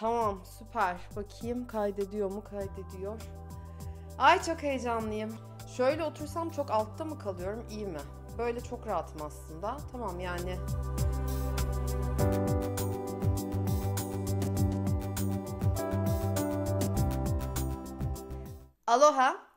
Tamam süper. Bakayım kaydediyor mu? Kaydediyor. Ay çok heyecanlıyım. Şöyle otursam çok altta mı kalıyorum? İyi mi? Böyle çok rahatım aslında. Tamam yani. Aloha.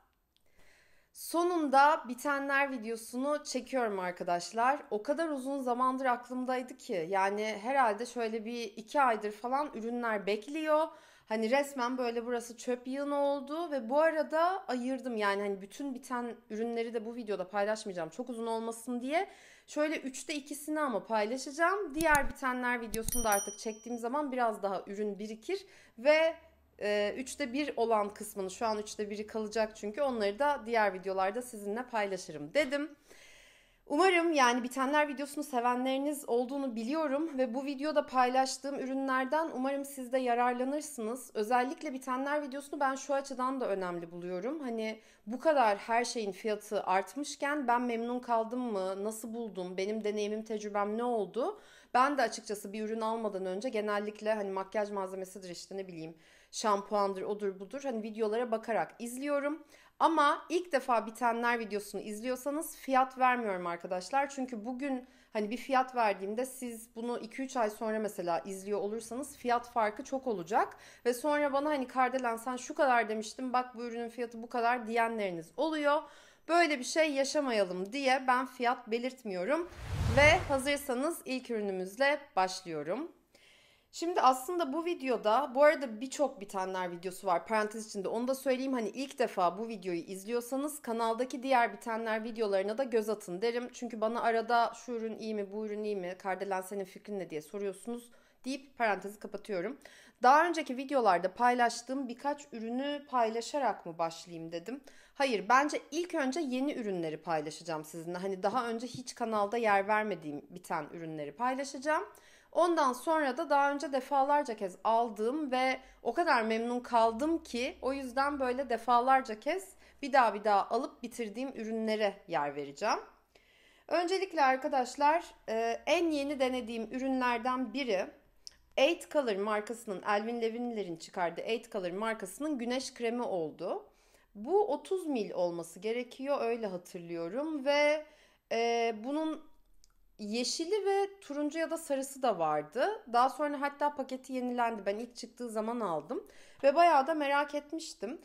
Sonunda bitenler videosunu çekiyorum arkadaşlar. O kadar uzun zamandır aklımdaydı ki yani herhalde şöyle bir iki aydır falan ürünler bekliyor. Hani resmen böyle burası çöp yığını oldu ve bu arada ayırdım yani hani bütün biten ürünleri de bu videoda paylaşmayacağım çok uzun olmasın diye. Şöyle üçte ikisini ama paylaşacağım. Diğer bitenler videosunu da artık çektiğim zaman biraz daha ürün birikir ve ee, üçte bir olan kısmını şu an üçte biri kalacak çünkü onları da diğer videolarda sizinle paylaşırım dedim. Umarım yani bitenler videosunu sevenleriniz olduğunu biliyorum ve bu videoda paylaştığım ürünlerden umarım siz de yararlanırsınız. Özellikle bitenler videosunu ben şu açıdan da önemli buluyorum. Hani bu kadar her şeyin fiyatı artmışken ben memnun kaldım mı, nasıl buldum, benim deneyimim, tecrübem ne oldu? Ben de açıkçası bir ürün almadan önce genellikle hani makyaj malzemesidir işte ne bileyim şampuandır odur budur hani videolara bakarak izliyorum. Ama ilk defa bitenler videosunu izliyorsanız fiyat vermiyorum arkadaşlar. Çünkü bugün hani bir fiyat verdiğimde siz bunu 2-3 ay sonra mesela izliyor olursanız fiyat farkı çok olacak. Ve sonra bana hani Kardelen sen şu kadar demiştim bak bu ürünün fiyatı bu kadar diyenleriniz oluyor. Böyle bir şey yaşamayalım diye ben fiyat belirtmiyorum. Ve hazırsanız ilk ürünümüzle başlıyorum. Şimdi aslında bu videoda bu arada birçok bitenler videosu var parantez içinde onu da söyleyeyim hani ilk defa bu videoyu izliyorsanız kanaldaki diğer bitenler videolarına da göz atın derim. Çünkü bana arada şu ürün iyi mi bu ürün iyi mi Kardelen senin fikrin ne diye soruyorsunuz deyip parantezi kapatıyorum. Daha önceki videolarda paylaştığım birkaç ürünü paylaşarak mı başlayayım dedim. Hayır bence ilk önce yeni ürünleri paylaşacağım sizinle. Hani daha önce hiç kanalda yer vermediğim biten ürünleri paylaşacağım. Ondan sonra da daha önce defalarca kez aldığım ve o kadar memnun kaldım ki o yüzden böyle defalarca kez bir daha bir daha alıp bitirdiğim ürünlere yer vereceğim. Öncelikle arkadaşlar e, en yeni denediğim ürünlerden biri Eight Color markasının Elvin Levin'lerin çıkardığı Eight Color markasının güneş kremi oldu. Bu 30 mil olması gerekiyor öyle hatırlıyorum ve e, bunun Yeşili ve turuncu ya da sarısı da vardı. Daha sonra hatta paketi yenilendi. Ben ilk çıktığı zaman aldım. Ve bayağı da merak etmiştim.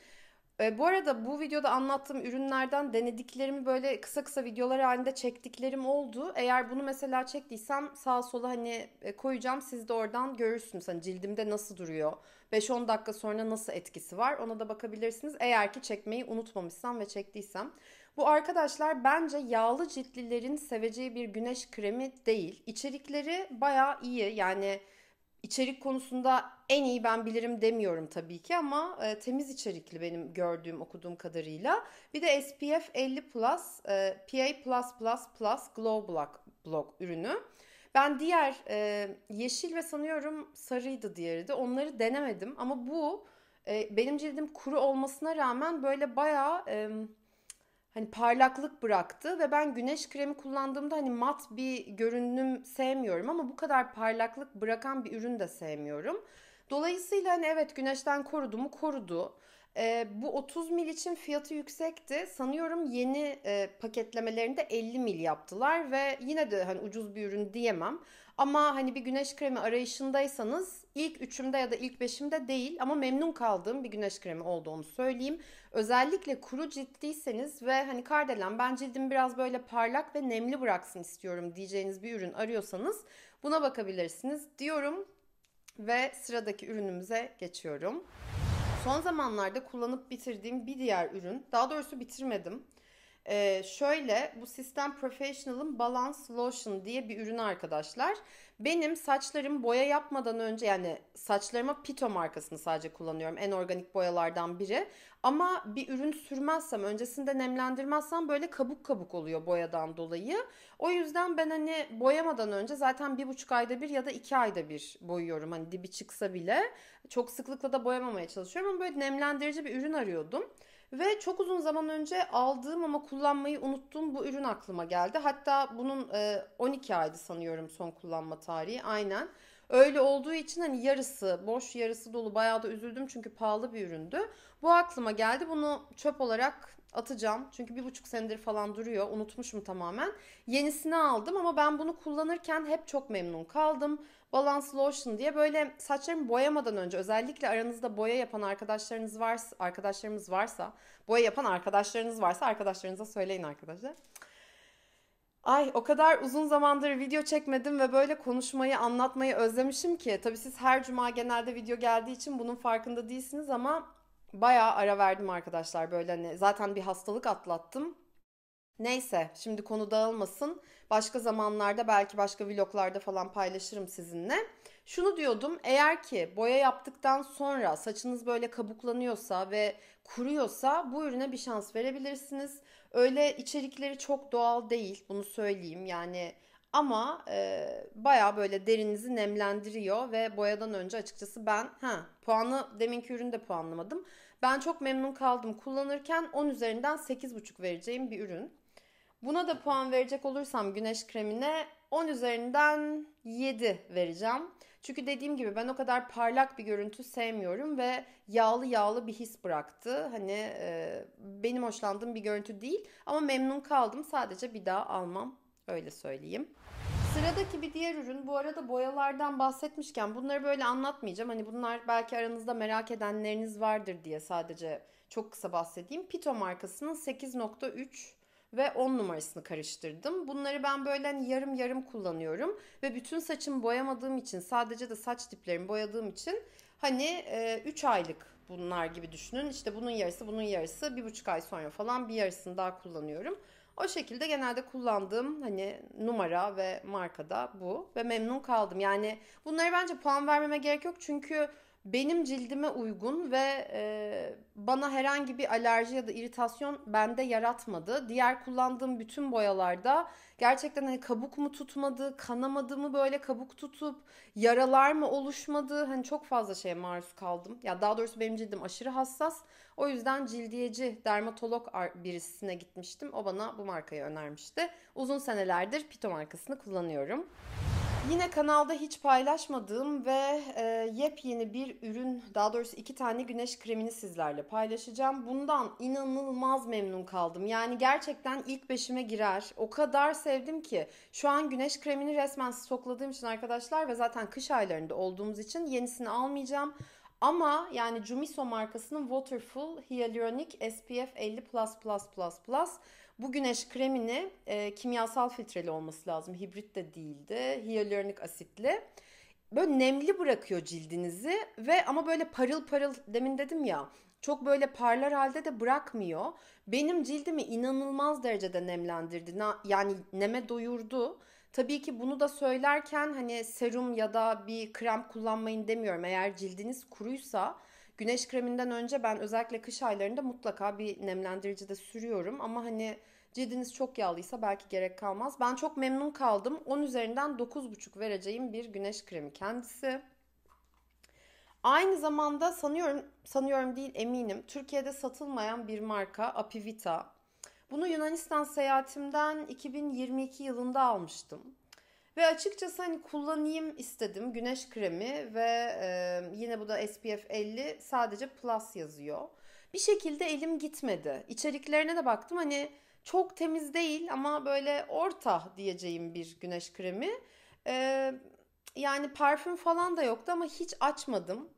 E, bu arada bu videoda anlattığım ürünlerden denediklerimi böyle kısa kısa videolar halinde çektiklerim oldu. Eğer bunu mesela çektiysem sağa sola hani e, koyacağım siz de oradan görürsünüz. Hani cildimde nasıl duruyor, 5-10 dakika sonra nasıl etkisi var ona da bakabilirsiniz. Eğer ki çekmeyi unutmamışsam ve çektiysem. Bu arkadaşlar bence yağlı ciltlilerin seveceği bir güneş kremi değil. İçerikleri baya iyi yani içerik konusunda en iyi ben bilirim demiyorum tabii ki ama e, temiz içerikli benim gördüğüm okuduğum kadarıyla. Bir de SPF 50 Plus, e, PA++++ Glow Block, Block ürünü. Ben diğer e, yeşil ve sanıyorum sarıydı diğeri de onları denemedim ama bu e, benim cildim kuru olmasına rağmen böyle bayağı... E, hani parlaklık bıraktı ve ben güneş kremi kullandığımda hani mat bir görünüm sevmiyorum ama bu kadar parlaklık bırakan bir ürün de sevmiyorum. Dolayısıyla hani evet güneşten korudu mu korudu. E, bu 30 mil için fiyatı yüksekti. Sanıyorum yeni e, paketlemelerinde 50 mil yaptılar ve yine de hani ucuz bir ürün diyemem. Ama hani bir güneş kremi arayışındaysanız ilk üçümde ya da ilk beşimde değil ama memnun kaldığım bir güneş kremi olduğunu söyleyeyim. Özellikle kuru ciltliyseniz ve hani kardelen ben cildimi biraz böyle parlak ve nemli bıraksın istiyorum diyeceğiniz bir ürün arıyorsanız buna bakabilirsiniz diyorum ve sıradaki ürünümüze geçiyorum. Son zamanlarda kullanıp bitirdiğim bir diğer ürün, daha doğrusu bitirmedim. Ee, şöyle bu Sistem Professional'ın Balance Lotion diye bir ürün arkadaşlar. Benim saçlarım boya yapmadan önce yani saçlarıma Pito markasını sadece kullanıyorum. En organik boyalardan biri. Ama bir ürün sürmezsem öncesinde nemlendirmezsem böyle kabuk kabuk oluyor boyadan dolayı. O yüzden ben hani boyamadan önce zaten bir buçuk ayda bir ya da iki ayda bir boyuyorum. Hani dibi çıksa bile çok sıklıkla da boyamamaya çalışıyorum ama böyle nemlendirici bir ürün arıyordum. Ve çok uzun zaman önce aldığım ama kullanmayı unuttuğum bu ürün aklıma geldi. Hatta bunun 12 e, aydı sanıyorum son kullanma tarihi aynen. Öyle olduğu için hani yarısı boş yarısı dolu bayağı da üzüldüm çünkü pahalı bir üründü. Bu aklıma geldi bunu çöp olarak atacağım. Çünkü bir buçuk senedir falan duruyor unutmuşum tamamen. Yenisini aldım ama ben bunu kullanırken hep çok memnun kaldım. Balance Lotion diye böyle saçlarımı boyamadan önce özellikle aranızda boya yapan arkadaşlarınız varsa, arkadaşlarımız varsa, boya yapan arkadaşlarınız varsa arkadaşlarınıza söyleyin arkadaşlar. Ay o kadar uzun zamandır video çekmedim ve böyle konuşmayı, anlatmayı özlemişim ki. Tabii siz her cuma genelde video geldiği için bunun farkında değilsiniz ama bayağı ara verdim arkadaşlar. Böyle hani zaten bir hastalık atlattım Neyse şimdi konu dağılmasın. Başka zamanlarda belki başka vloglarda falan paylaşırım sizinle. Şunu diyordum eğer ki boya yaptıktan sonra saçınız böyle kabuklanıyorsa ve kuruyorsa bu ürüne bir şans verebilirsiniz. Öyle içerikleri çok doğal değil bunu söyleyeyim yani ama e, baya böyle derinizi nemlendiriyor ve boyadan önce açıkçası ben ha puanı deminki üründe puanlamadım. Ben çok memnun kaldım kullanırken 10 üzerinden 8,5 vereceğim bir ürün. Buna da puan verecek olursam güneş kremine 10 üzerinden 7 vereceğim. Çünkü dediğim gibi ben o kadar parlak bir görüntü sevmiyorum ve yağlı yağlı bir his bıraktı. Hani e, benim hoşlandığım bir görüntü değil ama memnun kaldım. Sadece bir daha almam öyle söyleyeyim. Sıradaki bir diğer ürün bu arada boyalardan bahsetmişken bunları böyle anlatmayacağım. Hani bunlar belki aranızda merak edenleriniz vardır diye sadece çok kısa bahsedeyim. Pito markasının 8.3 ve 10 numarasını karıştırdım. Bunları ben böyle hani yarım yarım kullanıyorum ve bütün saçımı boyamadığım için sadece de saç diplerimi boyadığım için hani 3 e, aylık bunlar gibi düşünün. İşte bunun yarısı bunun yarısı bir buçuk ay sonra falan bir yarısını daha kullanıyorum. O şekilde genelde kullandığım hani numara ve markada bu ve memnun kaldım. Yani bunları bence puan vermeme gerek yok çünkü benim cildime uygun ve e, bana herhangi bir alerji ya da iritasyon bende yaratmadı. Diğer kullandığım bütün boyalarda gerçekten hani kabuk mu tutmadı, kanamadı mı böyle kabuk tutup yaralar mı oluşmadı? Hani çok fazla şeye maruz kaldım. Ya daha doğrusu benim cildim aşırı hassas. O yüzden cildiyeci, dermatolog birisine gitmiştim. O bana bu markayı önermişti. Uzun senelerdir Pito markasını kullanıyorum. Yine kanalda hiç paylaşmadığım ve e, yepyeni bir ürün, daha doğrusu iki tane güneş kremini sizlerle paylaşacağım. Bundan inanılmaz memnun kaldım. Yani gerçekten ilk beşime girer. O kadar sevdim ki şu an güneş kremini resmen stokladığım için arkadaşlar ve zaten kış aylarında olduğumuz için yenisini almayacağım. Ama yani Jumiso markasının Waterful Hyaluronic SPF 50++++ bu güneş kremini e, kimyasal filtreli olması lazım. Hibrit de değildi. Hyaluronik asitli. Böyle nemli bırakıyor cildinizi ve ama böyle parıl parıl demin dedim ya çok böyle parlar halde de bırakmıyor. Benim cildimi inanılmaz derecede nemlendirdi. Na, yani neme doyurdu. Tabii ki bunu da söylerken hani serum ya da bir krem kullanmayın demiyorum. Eğer cildiniz kuruysa Güneş kreminden önce ben özellikle kış aylarında mutlaka bir nemlendirici de sürüyorum ama hani cildiniz çok yağlıysa belki gerek kalmaz. Ben çok memnun kaldım. 10 üzerinden 9,5 vereceğim bir güneş kremi kendisi. Aynı zamanda sanıyorum sanıyorum değil eminim Türkiye'de satılmayan bir marka Apivita. Bunu Yunanistan seyahatimden 2022 yılında almıştım. Ve açıkçası hani kullanayım istedim güneş kremi ve e, yine bu da SPF 50 sadece plus yazıyor. Bir şekilde elim gitmedi. İçeriklerine de baktım hani çok temiz değil ama böyle orta diyeceğim bir güneş kremi. E, yani parfüm falan da yoktu ama hiç açmadım.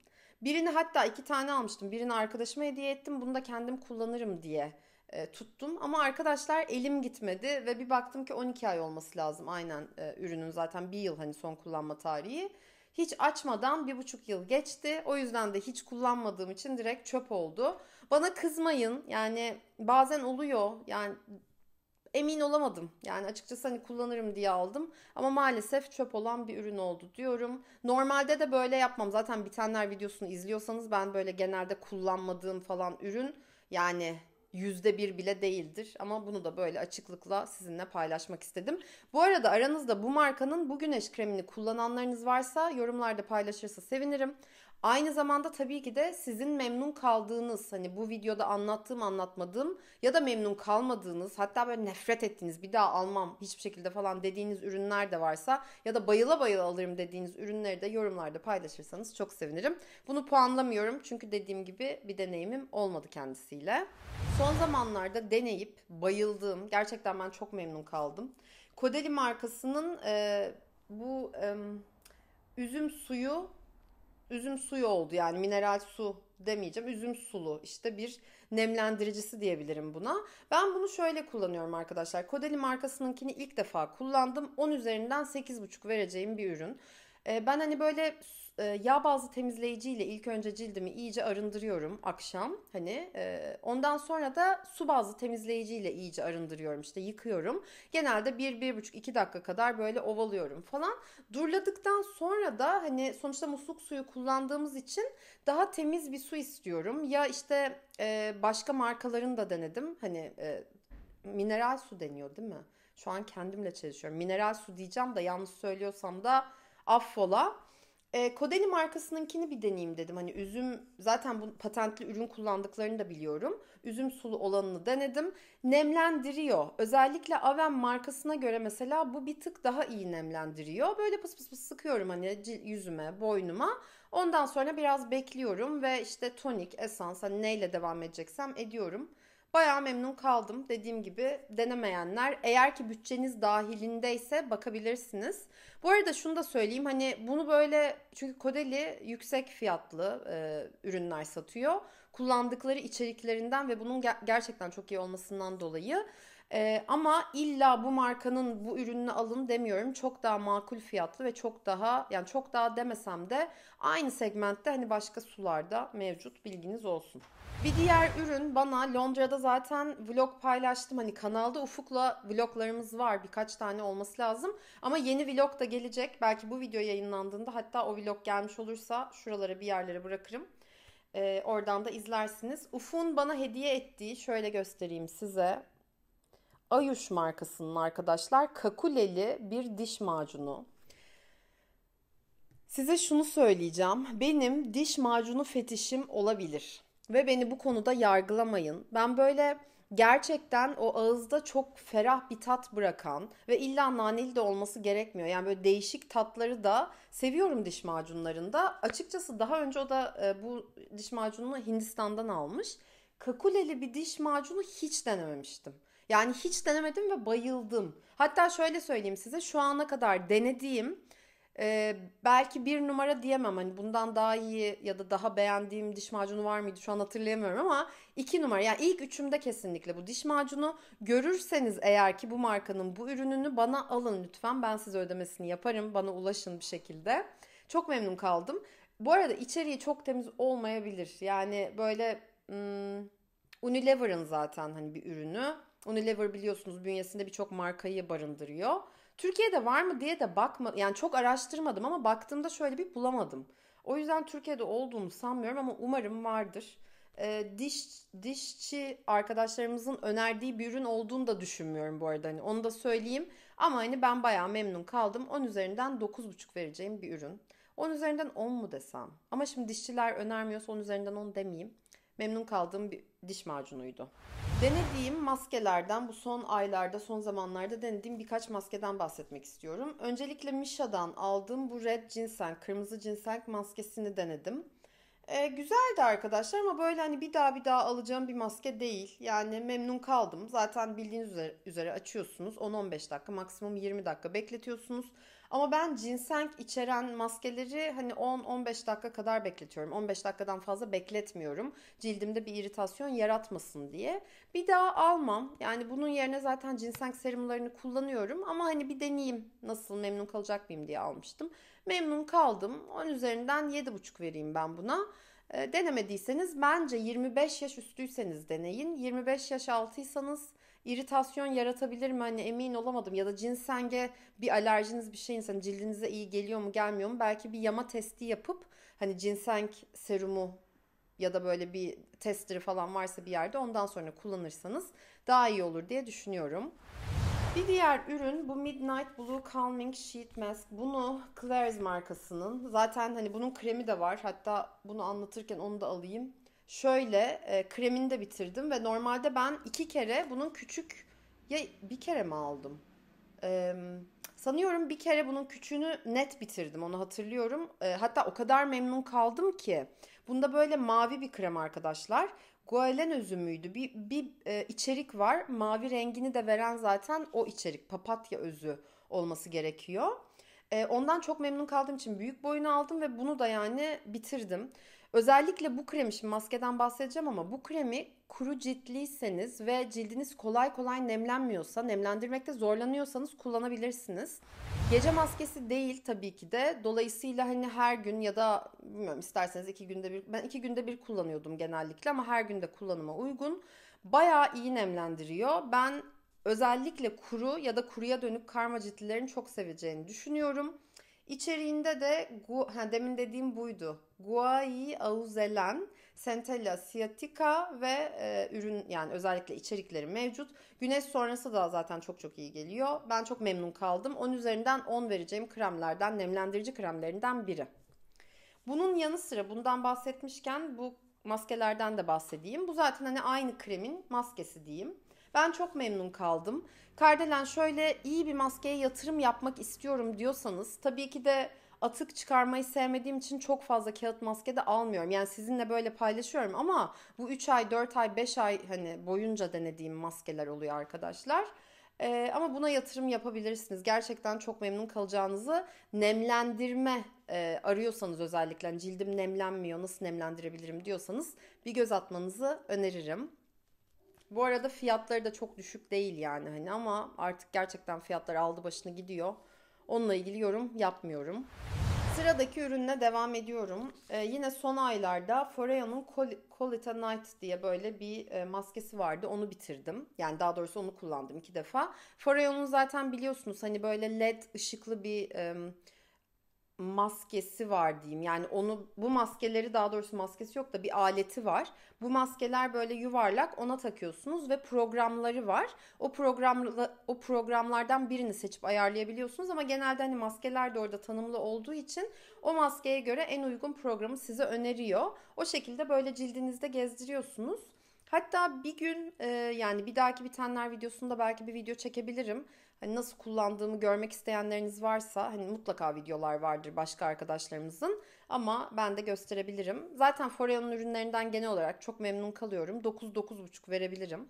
Birini hatta iki tane almıştım. Birini arkadaşıma hediye ettim. Bunu da kendim kullanırım diye e, tuttum ama arkadaşlar elim gitmedi ve bir baktım ki 12 ay olması lazım aynen e, ürünün zaten bir yıl hani son kullanma tarihi. Hiç açmadan bir buçuk yıl geçti. O yüzden de hiç kullanmadığım için direkt çöp oldu. Bana kızmayın yani bazen oluyor yani emin olamadım. Yani açıkçası hani kullanırım diye aldım ama maalesef çöp olan bir ürün oldu diyorum. Normalde de böyle yapmam. Zaten bitenler videosunu izliyorsanız ben böyle genelde kullanmadığım falan ürün yani yüzde bir bile değildir. Ama bunu da böyle açıklıkla sizinle paylaşmak istedim. Bu arada aranızda bu markanın bu güneş kremini kullananlarınız varsa yorumlarda paylaşırsa sevinirim. Aynı zamanda tabii ki de sizin memnun kaldığınız hani bu videoda anlattığım anlatmadığım ya da memnun kalmadığınız hatta böyle nefret ettiğiniz bir daha almam hiçbir şekilde falan dediğiniz ürünler de varsa ya da bayıla bayıla alırım dediğiniz ürünleri de yorumlarda paylaşırsanız çok sevinirim. Bunu puanlamıyorum çünkü dediğim gibi bir deneyimim olmadı kendisiyle. Son zamanlarda deneyip bayıldığım gerçekten ben çok memnun kaldım. Kodeli markasının e, bu e, üzüm suyu üzüm suyu oldu yani mineral su demeyeceğim üzüm sulu işte bir nemlendiricisi diyebilirim buna. Ben bunu şöyle kullanıyorum arkadaşlar. Kodeli markasınınkini ilk defa kullandım. 10 üzerinden 8,5 vereceğim bir ürün. Ee, ben hani böyle e, yağ bazlı temizleyiciyle ilk önce cildimi iyice arındırıyorum akşam. Hani e, ondan sonra da su bazlı temizleyiciyle iyice arındırıyorum işte yıkıyorum. Genelde 1-1,5-2 dakika kadar böyle ovalıyorum falan. Durladıktan sonra da hani sonuçta musluk suyu kullandığımız için daha temiz bir su istiyorum. Ya işte e, başka markalarını da denedim. Hani e, mineral su deniyor değil mi? Şu an kendimle çalışıyorum. Mineral su diyeceğim de yanlış söylüyorsam da affola. E, ee, Kodeni markasınınkini bir deneyeyim dedim. Hani üzüm zaten bu patentli ürün kullandıklarını da biliyorum. Üzüm sulu olanını denedim. Nemlendiriyor. Özellikle Aven markasına göre mesela bu bir tık daha iyi nemlendiriyor. Böyle pıs pıs pıs sıkıyorum hani yüzüme, boynuma. Ondan sonra biraz bekliyorum ve işte tonik, esans hani neyle devam edeceksem ediyorum. Bayağı memnun kaldım. Dediğim gibi denemeyenler eğer ki bütçeniz dahilindeyse bakabilirsiniz. Bu arada şunu da söyleyeyim hani bunu böyle çünkü Kodeli yüksek fiyatlı e, ürünler satıyor. Kullandıkları içeriklerinden ve bunun ger- gerçekten çok iyi olmasından dolayı e, ama illa bu markanın bu ürününü alın demiyorum. Çok daha makul fiyatlı ve çok daha yani çok daha demesem de aynı segmentte hani başka sularda mevcut bilginiz olsun. Bir diğer ürün bana Londra'da zaten vlog paylaştım. Hani kanalda Ufuk'la vloglarımız var. Birkaç tane olması lazım. Ama yeni vlog da gelecek. Belki bu video yayınlandığında hatta o vlog gelmiş olursa şuralara bir yerlere bırakırım. Ee, oradan da izlersiniz. Ufuk'un bana hediye ettiği şöyle göstereyim size. Ayuş markasının arkadaşlar kakuleli bir diş macunu. Size şunu söyleyeceğim. Benim diş macunu fetişim olabilir ve beni bu konuda yargılamayın. Ben böyle gerçekten o ağızda çok ferah bir tat bırakan ve illa naneli de olması gerekmiyor. Yani böyle değişik tatları da seviyorum diş macunlarında. Açıkçası daha önce o da e, bu diş macununu Hindistan'dan almış. Kakuleli bir diş macunu hiç denememiştim. Yani hiç denemedim ve bayıldım. Hatta şöyle söyleyeyim size şu ana kadar denediğim e, belki bir numara diyemem hani bundan daha iyi ya da daha beğendiğim diş macunu var mıydı şu an hatırlayamıyorum ama iki numara yani ilk üçümde kesinlikle bu diş macunu görürseniz eğer ki bu markanın bu ürününü bana alın lütfen ben size ödemesini yaparım bana ulaşın bir şekilde. Çok memnun kaldım. Bu arada içeriği çok temiz olmayabilir. Yani böyle hmm, Unilever'ın zaten hani bir ürünü. Unilever biliyorsunuz bünyesinde birçok markayı barındırıyor. Türkiye'de var mı diye de bakma yani çok araştırmadım ama baktığımda şöyle bir bulamadım. O yüzden Türkiye'de olduğunu sanmıyorum ama umarım vardır. E, diş dişçi arkadaşlarımızın önerdiği bir ürün olduğunu da düşünmüyorum bu arada. Hani onu da söyleyeyim. Ama hani ben bayağı memnun kaldım. 10 üzerinden 9,5 vereceğim bir ürün. 10 üzerinden 10 mu desem? Ama şimdi dişçiler önermiyorsa 10 üzerinden 10 demeyeyim memnun kaldığım bir diş macunuydu. Denediğim maskelerden bu son aylarda, son zamanlarda denediğim birkaç maskeden bahsetmek istiyorum. Öncelikle Misha'dan aldığım bu Red Ginseng, kırmızı ginseng maskesini denedim. E, güzeldi arkadaşlar ama böyle hani bir daha bir daha alacağım bir maske değil. Yani memnun kaldım. Zaten bildiğiniz üzere, üzere açıyorsunuz. 10-15 dakika maksimum 20 dakika bekletiyorsunuz. Ama ben ginseng içeren maskeleri hani 10-15 dakika kadar bekletiyorum. 15 dakikadan fazla bekletmiyorum. Cildimde bir iritasyon yaratmasın diye. Bir daha almam. Yani bunun yerine zaten ginseng serumlarını kullanıyorum. Ama hani bir deneyeyim nasıl memnun kalacak mıyım diye almıştım. Memnun kaldım. 10 üzerinden 7,5 vereyim ben buna. Ee, denemediyseniz bence 25 yaş üstüyseniz deneyin. 25 yaş altıysanız iritasyon yaratabilir mi hani emin olamadım ya da cinsenge bir alerjiniz bir şeyin hani cildinize iyi geliyor mu gelmiyor mu belki bir yama testi yapıp hani cinseng serumu ya da böyle bir testleri falan varsa bir yerde ondan sonra kullanırsanız daha iyi olur diye düşünüyorum. Bir diğer ürün bu Midnight Blue Calming Sheet Mask. Bunu Claire's markasının. Zaten hani bunun kremi de var. Hatta bunu anlatırken onu da alayım. Şöyle e, kremini de bitirdim ve normalde ben iki kere bunun küçük ya bir kere mi aldım? E, sanıyorum bir kere bunun küçüğünü net bitirdim onu hatırlıyorum. E, hatta o kadar memnun kaldım ki. Bunda böyle mavi bir krem arkadaşlar. Gualen özü Bir, bir e, içerik var. Mavi rengini de veren zaten o içerik. Papatya özü olması gerekiyor. E, ondan çok memnun kaldığım için büyük boyunu aldım ve bunu da yani bitirdim. Özellikle bu kremi, şimdi maskeden bahsedeceğim ama bu kremi kuru ciltliyseniz ve cildiniz kolay kolay nemlenmiyorsa, nemlendirmekte zorlanıyorsanız kullanabilirsiniz. Gece maskesi değil tabii ki de. Dolayısıyla hani her gün ya da bilmiyorum isterseniz iki günde bir, ben iki günde bir kullanıyordum genellikle ama her günde kullanıma uygun. Bayağı iyi nemlendiriyor. Ben özellikle kuru ya da kuruya dönük karma ciltlilerin çok seveceğini düşünüyorum. İçeriğinde de ha, demin dediğim buydu. Guai auzelen, Centella sciatica ve e, ürün yani özellikle içerikleri mevcut. Güneş sonrası da zaten çok çok iyi geliyor. Ben çok memnun kaldım. 10 üzerinden 10 vereceğim kremlerden, nemlendirici kremlerinden biri. Bunun yanı sıra bundan bahsetmişken bu maskelerden de bahsedeyim. Bu zaten hani aynı kremin maskesi diyeyim. Ben çok memnun kaldım. Kardelen şöyle iyi bir maskeye yatırım yapmak istiyorum diyorsanız tabii ki de atık çıkarmayı sevmediğim için çok fazla kağıt maske de almıyorum. Yani sizinle böyle paylaşıyorum ama bu 3 ay, 4 ay, 5 ay hani boyunca denediğim maskeler oluyor arkadaşlar. Ee, ama buna yatırım yapabilirsiniz. Gerçekten çok memnun kalacağınızı nemlendirme e, arıyorsanız özellikle hani cildim nemlenmiyor nasıl nemlendirebilirim diyorsanız bir göz atmanızı öneririm. Bu arada fiyatları da çok düşük değil yani hani ama artık gerçekten fiyatlar aldı başını gidiyor. Onunla ilgili yorum yapmıyorum. Sıradaki ürünle devam ediyorum. Ee, yine son aylarda Foreo'nun Call Night diye böyle bir e, maskesi vardı. Onu bitirdim. Yani daha doğrusu onu kullandım iki defa. Foreo'nun zaten biliyorsunuz hani böyle led ışıklı bir... E, maskesi var diyeyim. Yani onu bu maskeleri daha doğrusu maskesi yok da bir aleti var. Bu maskeler böyle yuvarlak ona takıyorsunuz ve programları var. O programla o programlardan birini seçip ayarlayabiliyorsunuz ama genelde hani maskeler de orada tanımlı olduğu için o maskeye göre en uygun programı size öneriyor. O şekilde böyle cildinizde gezdiriyorsunuz. Hatta bir gün e, yani bir dahaki bitenler videosunda belki bir video çekebilirim hani nasıl kullandığımı görmek isteyenleriniz varsa hani mutlaka videolar vardır başka arkadaşlarımızın ama ben de gösterebilirim. Zaten Foreo'nun ürünlerinden genel olarak çok memnun kalıyorum. 9-9,5 verebilirim.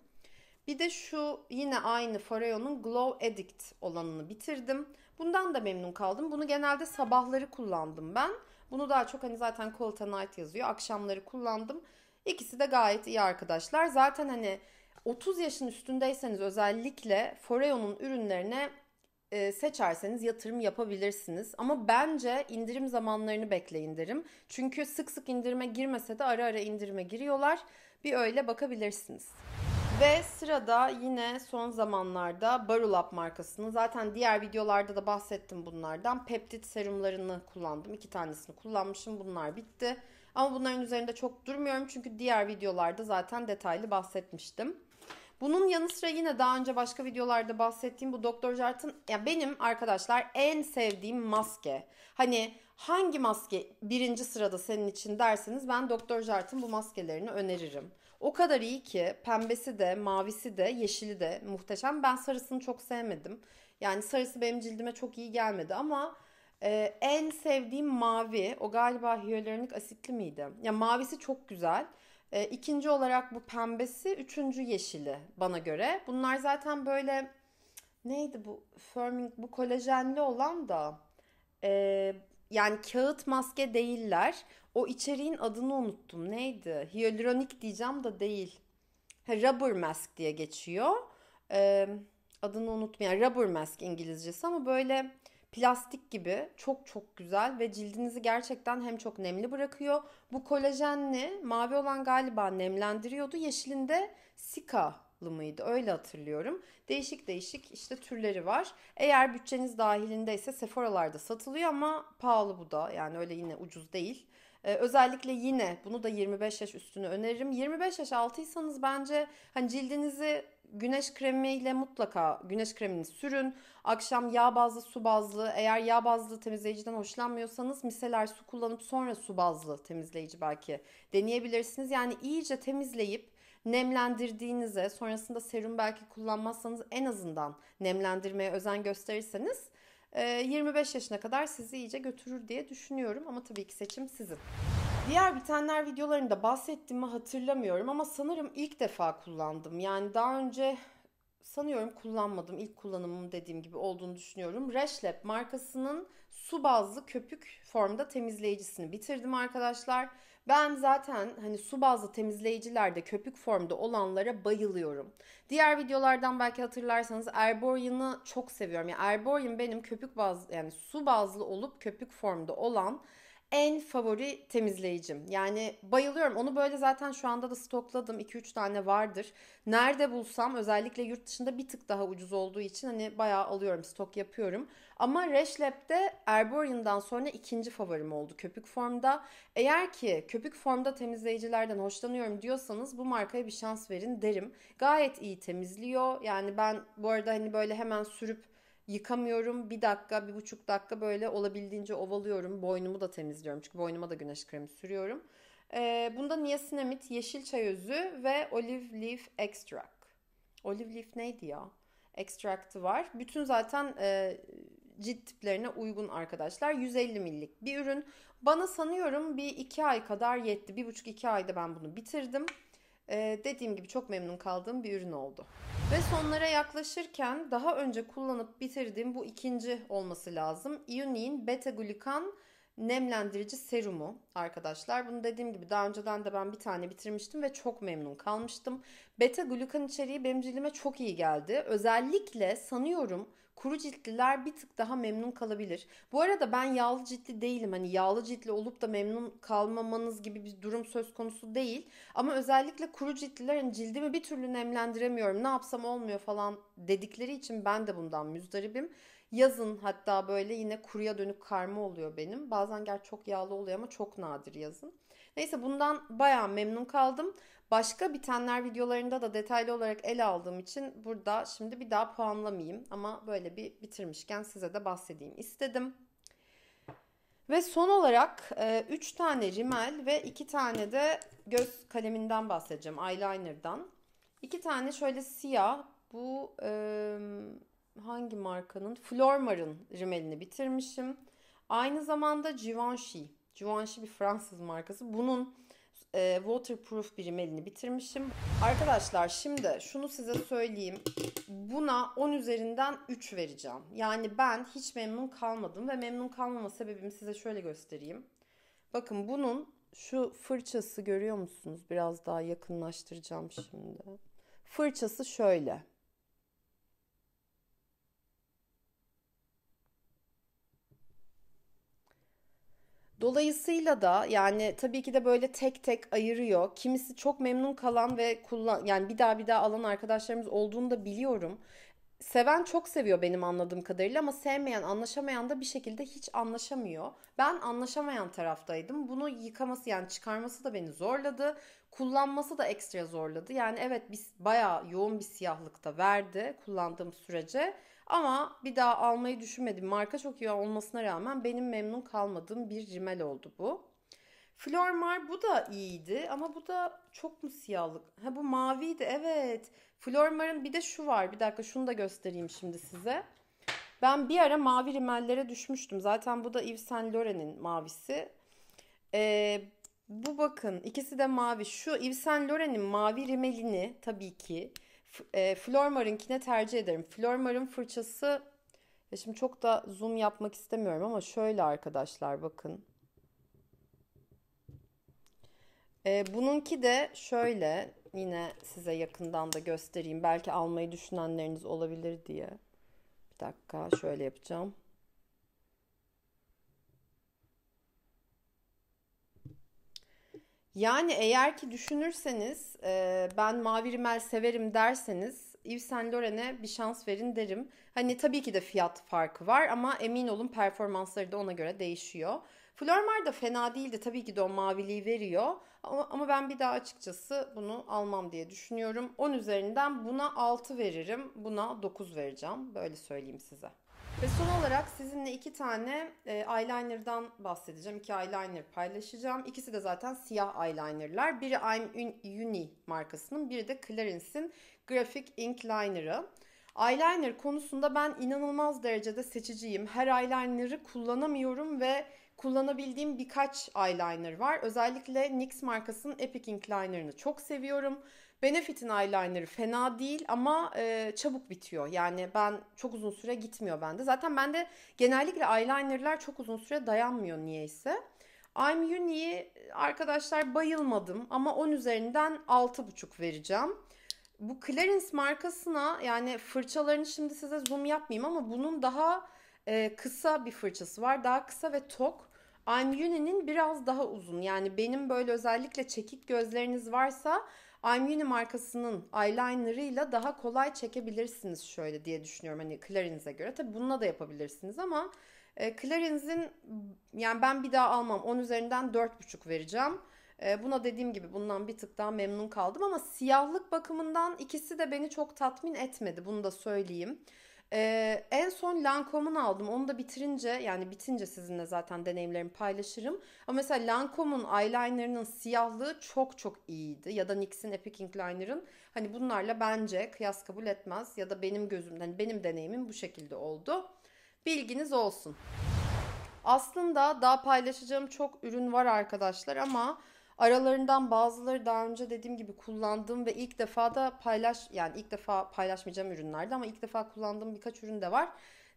Bir de şu yine aynı Foreo'nun Glow Addict olanını bitirdim. Bundan da memnun kaldım. Bunu genelde sabahları kullandım ben. Bunu daha çok hani zaten Quality Night yazıyor. Akşamları kullandım. İkisi de gayet iyi arkadaşlar. Zaten hani 30 yaşın üstündeyseniz özellikle Foreo'nun ürünlerine e, seçerseniz yatırım yapabilirsiniz. Ama bence indirim zamanlarını bekleyin derim. Çünkü sık sık indirime girmese de ara ara indirime giriyorlar. Bir öyle bakabilirsiniz. Ve sırada yine son zamanlarda Barulab markasını zaten diğer videolarda da bahsettim bunlardan. Peptit serumlarını kullandım. İki tanesini kullanmışım. Bunlar bitti. Ama bunların üzerinde çok durmuyorum çünkü diğer videolarda zaten detaylı bahsetmiştim. Bunun yanı sıra yine daha önce başka videolarda bahsettiğim bu Dr. Jart'ın ya benim arkadaşlar en sevdiğim maske. Hani hangi maske birinci sırada senin için derseniz ben Dr. Jart'ın bu maskelerini öneririm. O kadar iyi ki pembesi de, mavisi de, yeşili de muhteşem. Ben sarısını çok sevmedim. Yani sarısı benim cildime çok iyi gelmedi ama ee, en sevdiğim mavi. O galiba hyaluronik asitli miydi? Ya mavisi çok güzel. Ee, ikinci olarak bu pembesi, üçüncü yeşili bana göre. Bunlar zaten böyle neydi bu firming bu kolajenli olan da e, yani kağıt maske değiller. O içeriğin adını unuttum. Neydi? Hyaluronik diyeceğim de değil. Ha, rubber mask diye geçiyor. Ee, adını unutmayan rubber mask İngilizcesi ama böyle plastik gibi çok çok güzel ve cildinizi gerçekten hem çok nemli bırakıyor. Bu kolajenli mavi olan galiba nemlendiriyordu. Yeşilinde sikalı mıydı? Öyle hatırlıyorum. Değişik değişik işte türleri var. Eğer bütçeniz dahilindeyse Sephora'larda satılıyor ama pahalı bu da. Yani öyle yine ucuz değil. Ee, özellikle yine bunu da 25 yaş üstünü öneririm. 25 yaş altıysanız bence hani cildinizi güneş kremiyle mutlaka güneş kremini sürün. Akşam yağ bazlı, su bazlı, eğer yağ bazlı temizleyiciden hoşlanmıyorsanız miseler su kullanıp sonra su bazlı temizleyici belki deneyebilirsiniz. Yani iyice temizleyip nemlendirdiğinize, sonrasında serum belki kullanmazsanız en azından nemlendirmeye özen gösterirseniz 25 e, yaşına kadar sizi iyice götürür diye düşünüyorum ama tabii ki seçim sizin. Diğer bitenler videolarında bahsettiğimi hatırlamıyorum ama sanırım ilk defa kullandım. Yani daha önce sanıyorum kullanmadım. İlk kullanımım dediğim gibi olduğunu düşünüyorum. Reshlab markasının su bazlı köpük formda temizleyicisini bitirdim arkadaşlar. Ben zaten hani su bazlı temizleyicilerde köpük formda olanlara bayılıyorum. Diğer videolardan belki hatırlarsanız Erborian'ı çok seviyorum. Yani Erborian benim köpük bazlı yani su bazlı olup köpük formda olan en favori temizleyicim. Yani bayılıyorum. Onu böyle zaten şu anda da stokladım. 2-3 tane vardır. Nerede bulsam özellikle yurt dışında bir tık daha ucuz olduğu için hani bayağı alıyorum, stok yapıyorum. Ama Rash Lab'de Erborium'dan sonra ikinci favorim oldu köpük formda. Eğer ki köpük formda temizleyicilerden hoşlanıyorum diyorsanız bu markaya bir şans verin derim. Gayet iyi temizliyor. Yani ben bu arada hani böyle hemen sürüp yıkamıyorum. Bir dakika, bir buçuk dakika böyle olabildiğince ovalıyorum. Boynumu da temizliyorum. Çünkü boynuma da güneş kremi sürüyorum. Ee, bunda niasinamid, yeşil çay özü ve olive leaf extract. Olive leaf neydi ya? Extract'ı var. Bütün zaten e, cilt tiplerine uygun arkadaşlar. 150 millik bir ürün. Bana sanıyorum bir 2 ay kadar yetti. 1,5-2 ayda ben bunu bitirdim e, dediğim gibi çok memnun kaldığım bir ürün oldu. Ve sonlara yaklaşırken daha önce kullanıp bitirdiğim bu ikinci olması lazım. Ionin Beta Glucan nemlendirici serumu arkadaşlar. Bunu dediğim gibi daha önceden de ben bir tane bitirmiştim ve çok memnun kalmıştım. Beta glukan içeriği benim cildime çok iyi geldi. Özellikle sanıyorum Kuru ciltliler bir tık daha memnun kalabilir. Bu arada ben yağlı ciltli değilim. Hani yağlı ciltli olup da memnun kalmamanız gibi bir durum söz konusu değil. Ama özellikle kuru ciltlilerin hani cildimi bir türlü nemlendiremiyorum. Ne yapsam olmuyor falan dedikleri için ben de bundan müzdaribim. Yazın hatta böyle yine kuruya dönük karma oluyor benim. Bazen gerçi çok yağlı oluyor ama çok nadir yazın. Neyse bundan bayağı memnun kaldım. Başka bitenler videolarında da detaylı olarak ele aldığım için burada şimdi bir daha puanlamayayım ama böyle bir bitirmişken size de bahsedeyim istedim. Ve son olarak 3 e, tane rimel ve 2 tane de göz kaleminden bahsedeceğim. Eyeliner'dan. 2 tane şöyle siyah. Bu e, hangi markanın? Flormar'ın rimelini bitirmişim. Aynı zamanda Givenchy. Givenchy bir Fransız markası. Bunun e, waterproof bir rimelini bitirmişim. Arkadaşlar şimdi şunu size söyleyeyim. Buna 10 üzerinden 3 vereceğim. Yani ben hiç memnun kalmadım ve memnun kalmama sebebimi size şöyle göstereyim. Bakın bunun şu fırçası görüyor musunuz? Biraz daha yakınlaştıracağım şimdi. Fırçası şöyle. Dolayısıyla da yani tabii ki de böyle tek tek ayırıyor. Kimisi çok memnun kalan ve kullan yani bir daha bir daha alan arkadaşlarımız olduğunu da biliyorum. Seven çok seviyor benim anladığım kadarıyla ama sevmeyen, anlaşamayan da bir şekilde hiç anlaşamıyor. Ben anlaşamayan taraftaydım. Bunu yıkaması yani çıkarması da beni zorladı. Kullanması da ekstra zorladı. Yani evet biz bayağı yoğun bir siyahlıkta verdi kullandığım sürece. Ama bir daha almayı düşünmedim. Marka çok iyi olmasına rağmen benim memnun kalmadığım bir rimel oldu bu. Flormar bu da iyiydi ama bu da çok mu siyahlık? Ha bu maviydi evet. Flormar'ın bir de şu var. Bir dakika şunu da göstereyim şimdi size. Ben bir ara mavi rimellere düşmüştüm. Zaten bu da Yves Saint Laurent'in mavisi. Ee, bu bakın ikisi de mavi. Şu Yves Saint Laurent'in mavi rimelini tabii ki e, Flormar'ınkine tercih ederim. Flormar'ın fırçası ya şimdi çok da zoom yapmak istemiyorum ama şöyle arkadaşlar bakın. E, bununki de şöyle yine size yakından da göstereyim. Belki almayı düşünenleriniz olabilir diye. Bir dakika şöyle yapacağım. Yani eğer ki düşünürseniz e, ben mavi rimel severim derseniz Yves Saint Laurent'e bir şans verin derim. Hani tabii ki de fiyat farkı var ama emin olun performansları da ona göre değişiyor. Flormar da fena değildi. Tabii ki de o maviliği veriyor. Ama, ama ben bir daha açıkçası bunu almam diye düşünüyorum. 10 üzerinden buna 6 veririm. Buna 9 vereceğim. Böyle söyleyeyim size. Ve son olarak sizinle iki tane e, eyeliner'dan bahsedeceğim. İki eyeliner paylaşacağım. İkisi de zaten siyah eyeliner'lar. Biri I'm Uni markasının, biri de Clarins'in Graphic Ink Liner'ı. Eyeliner konusunda ben inanılmaz derecede seçiciyim. Her eyeliner'ı kullanamıyorum ve kullanabildiğim birkaç eyeliner var. Özellikle NYX markasının Epic Ink Liner'ını çok seviyorum. Benefit'in eyeliner'ı fena değil ama e, çabuk bitiyor. Yani ben çok uzun süre gitmiyor bende. Zaten bende genellikle eyeliner'lar çok uzun süre dayanmıyor niyeyse. I'm Unique'i e, arkadaşlar bayılmadım ama 10 üzerinden 6,5 vereceğim. Bu Clarins markasına yani fırçalarını şimdi size zoom yapmayayım ama bunun daha e, kısa bir fırçası var. Daha kısa ve tok. I'm Unique'nin biraz daha uzun. Yani benim böyle özellikle çekik gözleriniz varsa I'm markasının eyeliner'ıyla daha kolay çekebilirsiniz şöyle diye düşünüyorum. Hani Clarins'e göre. Tabi bununla da yapabilirsiniz ama e, Clarins'in yani ben bir daha almam. 10 üzerinden 4,5 vereceğim. E, buna dediğim gibi bundan bir tık daha memnun kaldım ama siyahlık bakımından ikisi de beni çok tatmin etmedi. Bunu da söyleyeyim. Ee, en son Lancome'un aldım. Onu da bitirince yani bitince sizinle zaten deneyimlerimi paylaşırım. Ama mesela Lancome'un eyelinerının siyahlığı çok çok iyiydi. Ya da NYX'in Epic Ink Liner'ın. Hani bunlarla bence kıyas kabul etmez. Ya da benim gözümden hani benim deneyimim bu şekilde oldu. Bilginiz olsun. Aslında daha paylaşacağım çok ürün var arkadaşlar ama Aralarından bazıları daha önce dediğim gibi kullandığım ve ilk defa da paylaş yani ilk defa paylaşmayacağım ürünlerde ama ilk defa kullandığım birkaç ürün de var.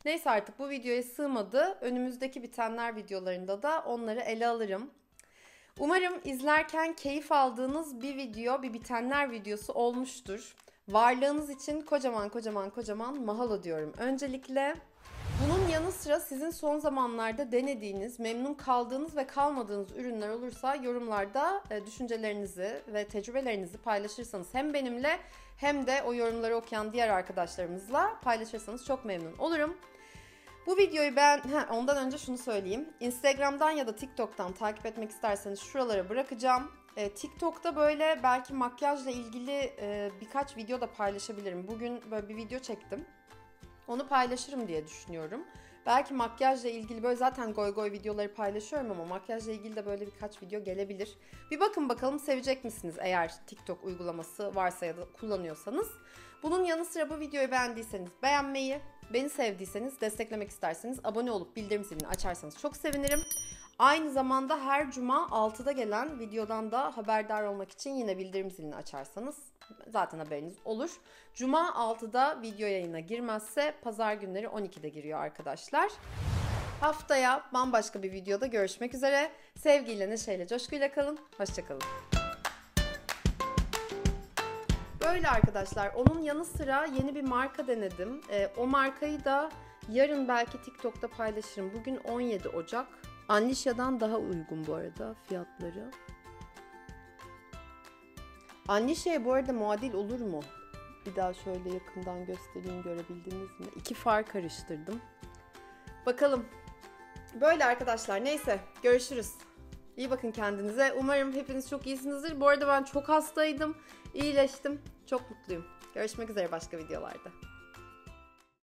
Neyse artık bu videoya sığmadı. Önümüzdeki bitenler videolarında da onları ele alırım. Umarım izlerken keyif aldığınız bir video, bir bitenler videosu olmuştur. Varlığınız için kocaman kocaman kocaman mahalo diyorum. Öncelikle bunun yanı sıra sizin son zamanlarda denediğiniz, memnun kaldığınız ve kalmadığınız ürünler olursa yorumlarda e, düşüncelerinizi ve tecrübelerinizi paylaşırsanız hem benimle hem de o yorumları okuyan diğer arkadaşlarımızla paylaşırsanız çok memnun olurum. Bu videoyu ben he, ondan önce şunu söyleyeyim. Instagram'dan ya da TikTok'tan takip etmek isterseniz şuralara bırakacağım. E, TikTok'ta böyle belki makyajla ilgili e, birkaç video da paylaşabilirim. Bugün böyle bir video çektim. Onu paylaşırım diye düşünüyorum. Belki makyajla ilgili böyle zaten goy goy videoları paylaşıyorum ama makyajla ilgili de böyle birkaç video gelebilir. Bir bakın bakalım sevecek misiniz eğer TikTok uygulaması varsa ya da kullanıyorsanız. Bunun yanı sıra bu videoyu beğendiyseniz beğenmeyi, beni sevdiyseniz, desteklemek isterseniz abone olup bildirim zilini açarsanız çok sevinirim. Aynı zamanda her cuma 6'da gelen videodan da haberdar olmak için yine bildirim zilini açarsanız zaten haberiniz olur. Cuma 6'da video yayına girmezse pazar günleri 12'de giriyor arkadaşlar. Haftaya bambaşka bir videoda görüşmek üzere. Sevgiyle, neşeyle, coşkuyla kalın. Hoşçakalın. Böyle arkadaşlar. Onun yanı sıra yeni bir marka denedim. E, o markayı da yarın belki TikTok'ta paylaşırım. Bugün 17 Ocak. Anlişya'dan daha uygun bu arada fiyatları. Anlişya'ya bu arada muadil olur mu? Bir daha şöyle yakından göstereyim görebildiniz mi? İki far karıştırdım. Bakalım. Böyle arkadaşlar neyse görüşürüz. İyi bakın kendinize. Umarım hepiniz çok iyisinizdir. Bu arada ben çok hastaydım. İyileştim. Çok mutluyum. Görüşmek üzere başka videolarda.